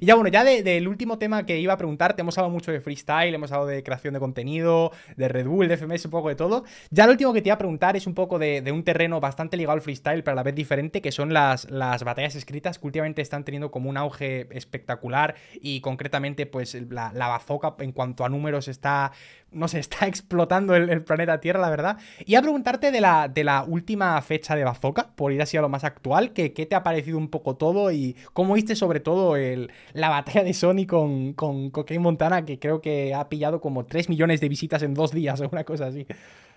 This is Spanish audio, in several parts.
Y ya bueno, ya del último tema que iba a preguntarte, hemos hablado mucho de freestyle, hemos hablado de creación de contenido, de Red Bull, de FMS, un poco de todo. Ya lo último que te iba a preguntar es un poco de, un terreno bastante ligado al freestyle, pero a la vez diferente, que son las, las batallas escritas que últimamente están teniendo como un auge espectacular y concretamente pues la, la bazoca en cuanto a números está, no sé, está explotando el, planeta Tierra, la verdad. Y a preguntarte de la, de la última fecha de bazooka, por ir así a lo más actual, que qué te ha parecido un poco todo y cómo viste sobre todo el, la batalla de Sony con, con Cocaine Montana, que creo que ha pillado como 3 millones de visitas en dos días o una cosa así.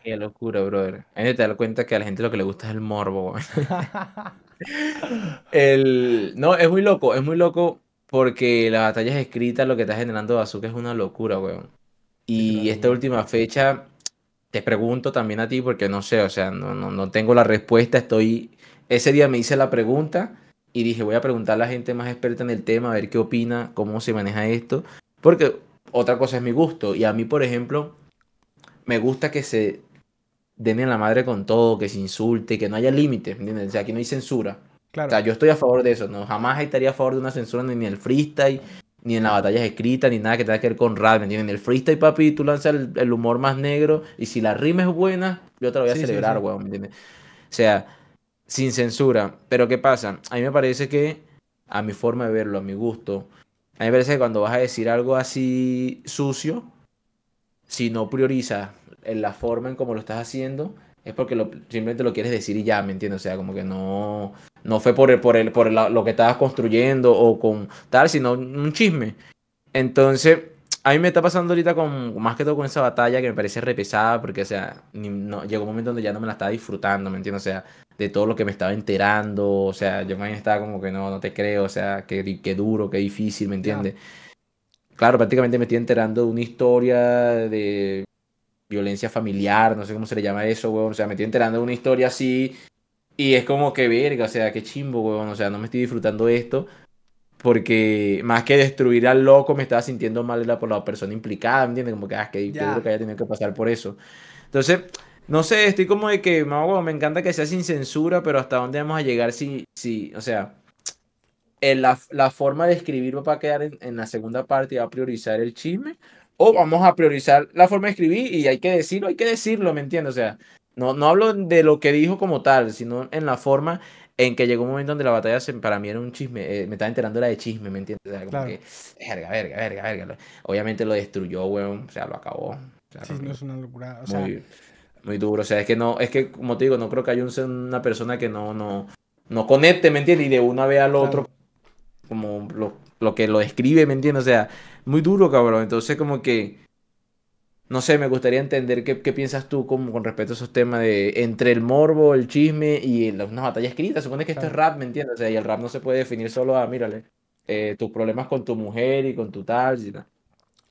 Qué locura, brother. A mí te das cuenta que a la gente lo que le gusta es el morbo. el... No, es muy loco, es muy loco porque la batalla es escrita, lo que está generando Azúcar es una locura, weón. Y esta última fecha, te pregunto también a ti, porque no sé, o sea, no, no, no tengo la respuesta, estoy... Ese día me hice la pregunta y dije, voy a preguntar a la gente más experta en el tema, a ver qué opina, cómo se maneja esto, porque otra cosa es mi gusto, y a mí, por ejemplo, me gusta que se den a la madre con todo, que se insulte, que no haya límites, ¿entiendes? O sea, aquí no hay censura. Claro. O sea, yo estoy a favor de eso, no jamás estaría a favor de una censura ni en el freestyle, ni en las batallas escritas, ni nada que tenga que ver con rap, ¿me En El freestyle, papi, tú lanzas el, humor más negro, y si la rima es buena, yo te la voy a celebrar, weón, O sea, sin censura. Pero ¿qué pasa? A mí me parece que, a mi forma de verlo, a mi gusto, a mí me parece que cuando vas a decir algo así sucio, si no priorizas en la forma en cómo lo estás haciendo, es porque simplemente lo quieres decir y ya, ¿me entiendes? O sea, como que no, no fue por, el, por, el, por lo que estabas construyendo o con tal, sino un chisme. Entonces, a mí me está pasando ahorita con, más que todo con esa batalla que me parece repesada, porque, o sea, no, llegó un momento donde ya no me la estaba disfrutando, ¿me entiendes? O sea, de todo lo que me estaba enterando, o sea, yo me estaba como que no, no te creo, o sea, qué, qué duro, qué difícil, ¿me entiendes? Claro, prácticamente me estoy enterando de una historia de violencia familiar, no sé cómo se le llama eso, weón, o sea, me estoy enterando de una historia así y es como que verga, o sea, qué chimbo, weón, o sea, no me estoy disfrutando de esto porque más que destruir al loco me estaba sintiendo mal por la persona implicada, ¿me entiendes? Como que, ah, duro que haya tenido que pasar por eso. Entonces, no sé, estoy como de que, me encanta que sea sin censura, pero hasta dónde vamos a llegar si, si o sea, eh, la, forma de escribir va a quedar en, la segunda parte y va a priorizar el chisme, o vamos a priorizar la forma de escribir y hay que decirlo, hay que decirlo, ¿me entiendes? O sea, no, no hablo de lo que dijo como tal, sino en la forma en que llegó un momento donde la batalla para mí era un chisme, eh, me estaba enterando era de chisme, ¿me entiendes? Obviamente lo destruyó, weón, o sea, lo acabó. no es una locura. O sea, muy duro, o sea, es que no, es que como te digo, no creo que haya una persona que no, no, no conecte, ¿me entiendes? Y de una vez al otro, como lo, lo, que lo escribe, ¿me entiendes? O sea, muy duro, cabrón. Entonces, como que, no sé, me gustaría entender qué, piensas tú como, con respecto a esos temas de entre el morbo, el chisme y las una batalla escrita. Supone que esto es rap, ¿me entiendes? O sea, y el rap no se puede definir solo a, ah, mírale, eh, tus problemas con tu mujer y con tu tal y tal.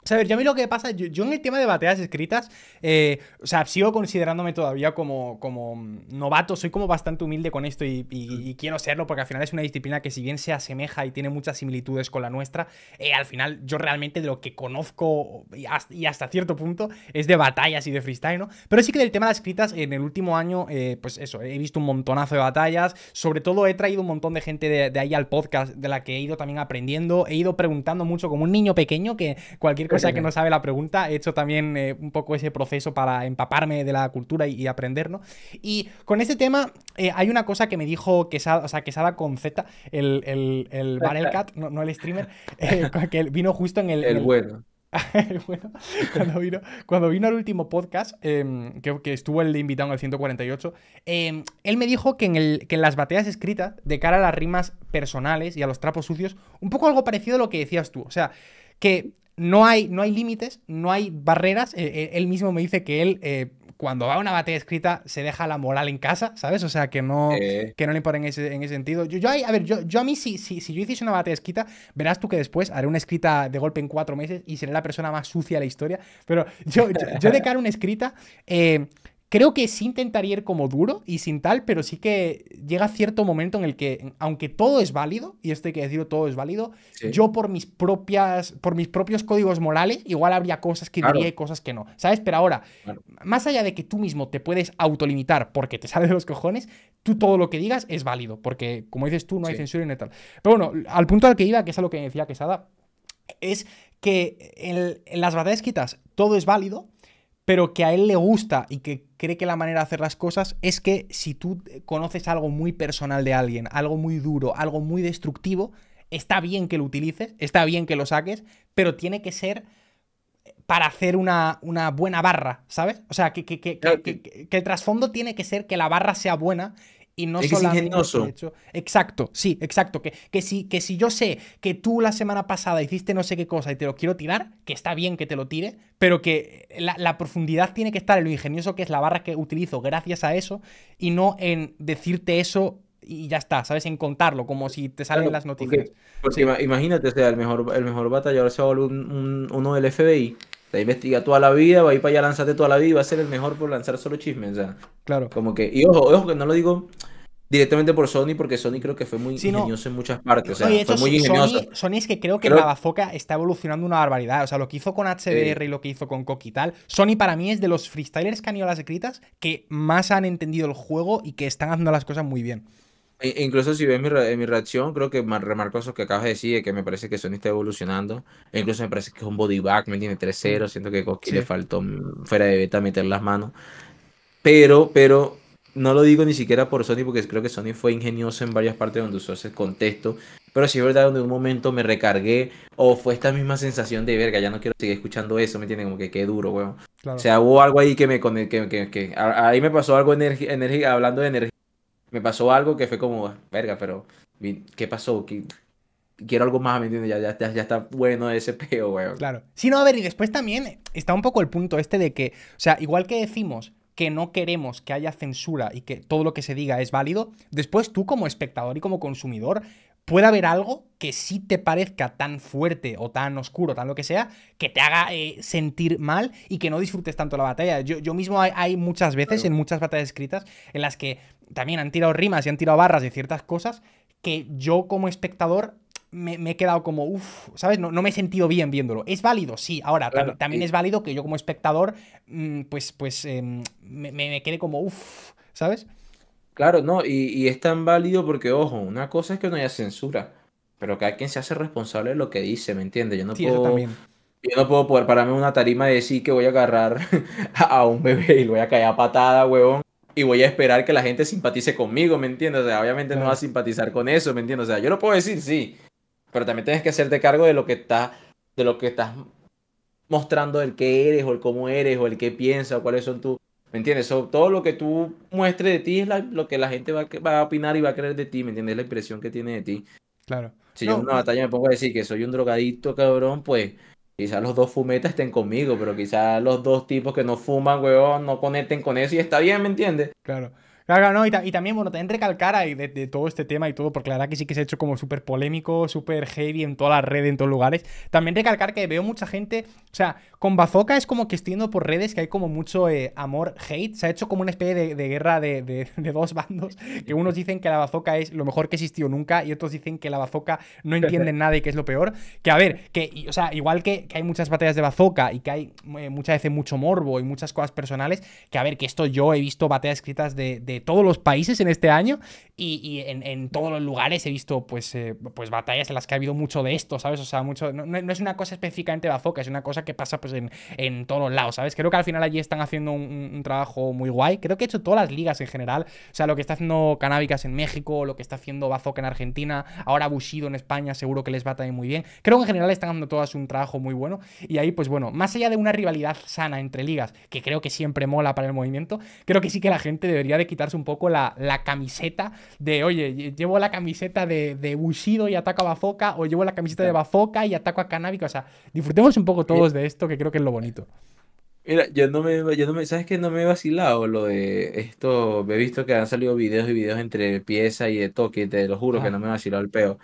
O a ver, yo a mí lo que pasa, yo, en el tema de batallas escritas, eh, o sea, sigo considerándome todavía como, como novato, soy como bastante humilde con esto y, quiero serlo porque al final es una disciplina que si bien se asemeja y tiene muchas similitudes con la nuestra, eh, al final yo realmente de lo que conozco y hasta, cierto punto es de batallas y de freestyle, ¿no? Pero sí que del tema de escritas, en el último año, eh, pues eso, he visto un montonazo de batallas, sobre todo he traído un montón de gente de, de ahí al podcast de la que he ido también aprendiendo, he ido preguntando mucho como un niño pequeño que cualquier cosa que no sabe la pregunta. He hecho también eh, un poco ese proceso para empaparme de la cultura y, aprender, ¿no? Y con este tema eh, hay una cosa que me dijo Quesada, o sea, Quesada con Z, el, el, el Barelcat, no, el streamer, eh, que vino justo en el... El bueno. bueno, cuando vino, cuando al último podcast, em, que, estuvo el invitado en el 148, em, él me dijo que en, el, las bateas escritas, de cara a las rimas personales y a los trapos sucios, un poco algo parecido a lo que decías tú. O sea, que no hay, no hay límites, no hay barreras. E, e, él mismo me dice que él, eh, cuando va a una batalla escrita, se deja la moral en casa, ¿sabes? O sea, que no, que no le importa en ese, sentido. Yo, a ver, yo, yo a mí, si, si, yo hiciese una batalla escrita, verás tú que después haré una escrita de golpe en cuatro meses y seré la persona más sucia de la historia. Pero yo, yo, yo de cara a una escrita eh, Creo que sí intentaría ir como duro y sin tal, pero sí que llega cierto momento en el que, aunque todo es válido, y esto hay que decirlo, todo es válido, yo por mis propias, por mis propios códigos morales, igual habría cosas que diría y cosas que no, ¿sabes? Pero ahora, más allá de que tú mismo te puedes autolimitar porque te sale de los cojones, tú todo lo que digas es válido, porque como dices tú, no hay censura y tal. Pero bueno, al punto al que iba, que es a lo que decía Quesada, es que en, las verdades quitas todo es válido, pero que a él le gusta y que cree que la manera de hacer las cosas es que si tú conoces algo muy personal de alguien, algo muy duro, algo muy destructivo, está bien que lo utilices, está bien que lo saques, pero tiene que ser para hacer una, una buena barra, ¿sabes? O sea, que, que, el trasfondo tiene que ser que la barra sea buena y no es Ingenioso. Exacto, sí, exacto. Que, que, si, que si yo sé que tú la semana pasada hiciste no sé qué cosa y te lo quiero tirar, que está bien que te lo tire, pero que la, profundidad tiene que estar en lo ingenioso que es la barra que utilizo gracias a eso y no en decirte eso y ya está, ¿sabes? En contarlo, como si te salen las noticias. imagínate, sea, el mejor, el mejor batallador se uno del FBI te investiga toda la vida, va a ir para allá, lanzarte toda la vida y va a ser el mejor por lanzar solo chismes. sea, claro. Como que, y ojo, ojo, que no lo digo directamente por Sony, porque Sony creo que fue muy ingenioso en muchas partes. O muy ingenioso. Sony, es que creo que la foca está evolucionando una barbaridad. O sea, lo que hizo con HDR y lo que hizo con Coqui y tal. Sony para mí es de los freestylers que han ido a las escritas que más han entendido el juego y que están haciendo las cosas muy bien incluso si ves mi, reacción, creo que remarco eso que acabas de decir, que me parece que Sony está evolucionando. E incluso me parece que es un body me tiene 3-0. Mm. Siento que le faltó mm, fuera de beta meter las manos. Pero, pero no lo digo ni siquiera por Sony, porque creo que Sony fue ingenioso en varias partes donde usó ese contexto. Pero sí es verdad, donde un momento me recargué o fue esta misma sensación de verga, ya no quiero seguir escuchando eso, me tiene como que qué duro, weón. O sea, hubo algo ahí que me que, que, ahí me pasó algo hablando de energía me pasó algo que fue como, verga, pero, ¿qué pasó? quiero algo más, ¿me entiendes? Ya, ya, está, ya está bueno ese peo, weón. Claro. Sí, no, a ver, y después también está un poco el punto este de que, o sea, igual que decimos que no queremos que haya censura y que todo lo que se diga es válido, después tú como espectador y como consumidor puede haber algo que sí te parezca tan fuerte o tan oscuro, tan lo que sea, que te haga eh, sentir mal y que no disfrutes tanto la batalla. Yo, mismo hay, muchas veces, en muchas batallas escritas, en las que también han tirado rimas y han tirado barras de ciertas cosas que yo como espectador me, he quedado como, uff, ¿sabes? No, me he sentido bien viéndolo. Es válido, sí. Ahora, también es válido que yo como espectador, mm, pues, pues, em, me, me, me quede como, uff, ¿sabes? Claro, no, y, y, es tan válido porque, ojo, una cosa es que no haya censura, pero cada quien se hace responsable de lo que dice, ¿me entiendes? Yo no sí, puedo. También. Yo no puedo poder pararme en una tarima y decir que voy a agarrar a un bebé y lo voy a caer a patada, huevón, y voy a esperar que la gente simpatice conmigo, ¿me entiendes? O sea, obviamente no va a simpatizar con eso, ¿me entiendes? O sea, yo lo puedo decir, sí, pero también tienes que hacerte cargo de lo que estás, de lo que estás mostrando el que eres o el cómo eres o el qué piensas o cuáles son tus ¿Me entiendes? todo lo que tú muestres de ti es lo que la gente va, va, a opinar y va a creer de ti, ¿me entiendes? La impresión que tiene de ti. Claro. Si yo en una batalla me pongo a decir que soy un drogadicto, cabrón, pues quizás los dos fumetas estén conmigo, pero quizás los dos tipos que no fuman, weón, no conecten con eso y está bien, ¿me entiendes? Claro. Claro, no, y, también, bueno, también recalcar ahí de, todo este tema y todo, porque la verdad que sí que se ha hecho como súper polémico, súper heavy en todas las redes, en todos lugares. También recalcar que veo mucha gente, o sea, con Bazooka es como que estoy yendo por redes que hay como mucho eh, amor-hate. Se ha hecho como una especie de, guerra de, dos bandos, que unos dicen que la Bazooka es lo mejor que existió nunca y otros dicen que la Bazooka no entiende nada y que es lo peor. Que a ver, que, o sea, igual que, hay muchas batallas de Bazooka y que hay eh, muchas veces mucho morbo y muchas cosas personales, que a ver, que esto yo he visto batallas escritas de todos los países en este año y, en, todos los lugares he visto pues, eh, pues batallas en las que ha habido mucho de esto, ¿sabes? O sea, mucho, no, es una cosa específicamente bazooka, es una cosa que pasa pues en, todos los lados, ¿sabes? Creo que al final allí están haciendo un, trabajo muy guay, creo que he hecho todas las ligas en general, o sea, lo que está haciendo Canábicas en México, lo que está haciendo Bazoca en Argentina, ahora Bushido en España, seguro que les va también muy bien, creo que en general están haciendo todas un trabajo muy bueno y ahí pues bueno, más allá de una rivalidad sana entre ligas, que creo que siempre mola para el movimiento, creo que sí que la gente debería de quitar un poco la, la camiseta de, oye, llevo la camiseta de, de Bushido y ataco a bafoca o llevo la camiseta de bafoca y ataco a Canábico. O sea, disfrutemos un poco todos eh, de esto, que creo que es lo bonito. Mira, yo no me, yo no me, ¿sabes que No me he vacilado lo de esto. He visto que han salido videos y videos entre pieza y de toque, te lo juro que no me he vacilado el peo.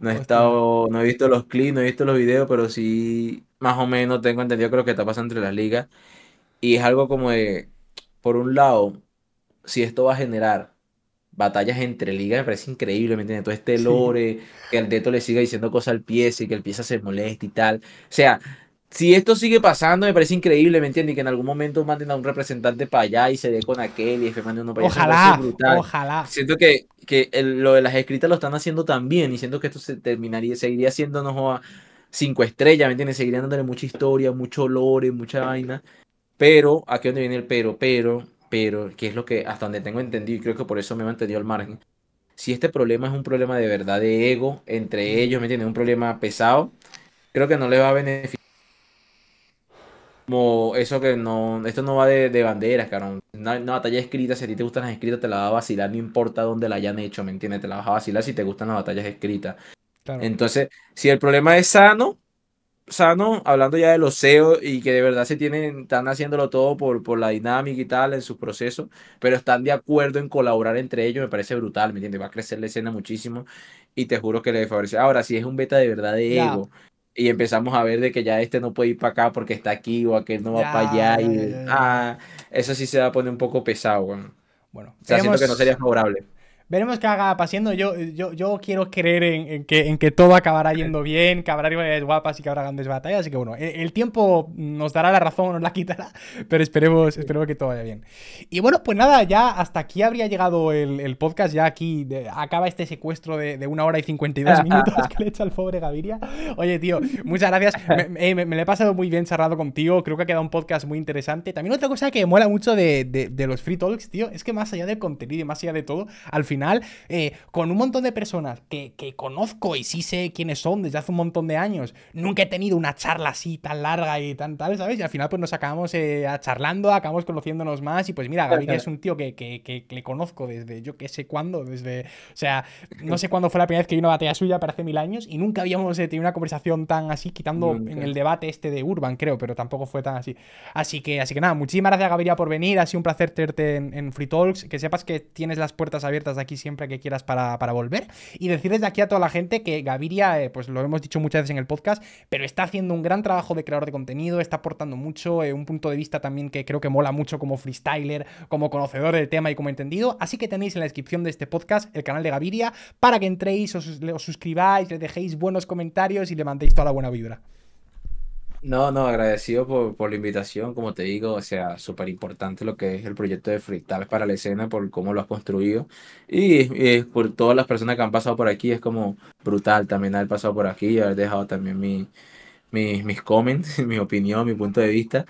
No he pues estado, no he visto los clips, no he visto los videos, pero sí, más o menos tengo entendido que que está pasando entre las ligas. Y es algo como de, por un lado, si esto va a generar batallas entre ligas, me parece increíble, ¿me entiendes? Todo este lore, que el Deto le siga diciendo cosas al pie, y que el pieza se moleste y tal. O sea, si esto sigue pasando, me parece increíble, ¿me entiendes? Y que en algún momento manden a un representante para allá y se dé con aquel y se mande uno para allá. Ojalá, ojalá. Siento que, que lo de las escritas lo están haciendo también y siento que esto se terminaría, seguiría haciéndonos a cinco estrellas, ¿me entiendes? seguiría dándole mucha historia, mucho lore, mucha vaina. Pero, a aquí donde viene el pero, pero, pero que es lo que hasta donde tengo entendido y creo que por eso me he mantenido al margen. Si este problema es un problema de verdad de ego entre ellos, ¿me entiendes? Un problema pesado, creo que no les va a beneficiar. Como eso que no, esto no va de, banderas, caro. Una, batalla escrita, si a ti te gustan las escritas, te la vas a vacilar, no importa dónde la hayan hecho, ¿me entiendes? Te la vas a vacilar si te gustan las batallas escritas. Entonces, si el problema es sano, sano, hablando ya de los CEO y que de verdad se tienen, están haciéndolo todo por, por la dinámica y tal en su proceso, pero están de acuerdo en colaborar entre ellos, me parece brutal, ¿me entiendes? Va a crecer la escena muchísimo y te juro que le favorece. Ahora, si es un beta de verdad de ego y empezamos a ver de que ya este no puede ir para acá porque está aquí o que no va para allá y ah, eso sí se va a poner un poco pesado, bueno. Bueno, que no sería favorable veremos qué haga pasando. Yo, yo, yo quiero creer en, que, en que todo acabará yendo bien, que habrá rivales guapas y que habrá grandes batallas. Así que bueno, el, tiempo nos dará la razón o nos la quitará, pero esperemos, que todo vaya bien. Y bueno, pues nada, ya hasta aquí habría llegado el, el podcast. Ya aquí acaba este secuestro de, de, una hora y 52 minutos que le echa al pobre Gaviria. Oye, tío, muchas gracias. Me, me, eh, lo he pasado muy bien charlado contigo. Creo que ha quedado un podcast muy interesante. También otra cosa que mola mucho de, de los free talks, tío, es que más allá del contenido y más allá de todo, al final eh, con un montón de personas que, conozco y sí sé quiénes son desde hace un montón de años, nunca he tenido una charla así tan larga y tan tal, ¿sabes? Y al final pues nos acabamos eh, charlando, acabamos conociéndonos más y pues mira, Gaviria es un tío que, que, le conozco desde yo que sé cuándo, desde, o sea, no sé cuándo fue la primera vez que vi una batalla suya, pero hace mil años y nunca habíamos eh, tenido una conversación tan así, quitando en el debate este de Urban, creo, pero tampoco fue tan así. Así que, así que nada, muchísimas gracias Gaviria por venir, ha sido un placer tenerte en, en Free Talks, que sepas que tienes las puertas abiertas de aquí siempre que quieras para, volver. Y decirles de aquí a toda la gente que Gaviria, eh, pues lo hemos dicho muchas veces en el podcast, pero está haciendo un gran trabajo de creador de contenido, está aportando mucho, eh, un punto de vista también que creo que mola mucho como freestyler, como conocedor del tema y como entendido. Así que tenéis en la descripción de este podcast el canal de Gaviria para que entréis, os, os suscribáis, le dejéis buenos comentarios y le mandéis toda la buena vibra. No, no, agradecido por, por la invitación, como te digo, o sea, súper importante lo que es el proyecto de Freestyle para la escena, por cómo lo has construido y, eh, por todas las personas que han pasado por aquí, es como brutal también haber pasado por aquí y haber dejado también mi, mis comments, mi opinión, mi punto de vista.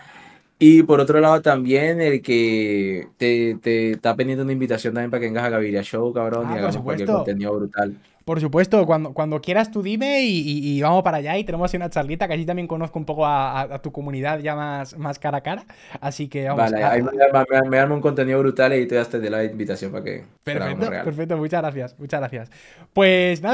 Y por otro lado también el que te, te está pidiendo una invitación también para que vengas a Gaviria Show, cabrón, y ah, hagamos cualquier contenido brutal. Por supuesto, cuando, cuando quieras tú dime y, vamos para allá y tenemos una charlita que allí también conozco un poco a, tu comunidad ya más, más cara a cara. Así que vamos. Vale, me, me, un contenido brutal y te das de la invitación para que. Perfecto, perfecto, muchas gracias, muchas gracias. Pues nada.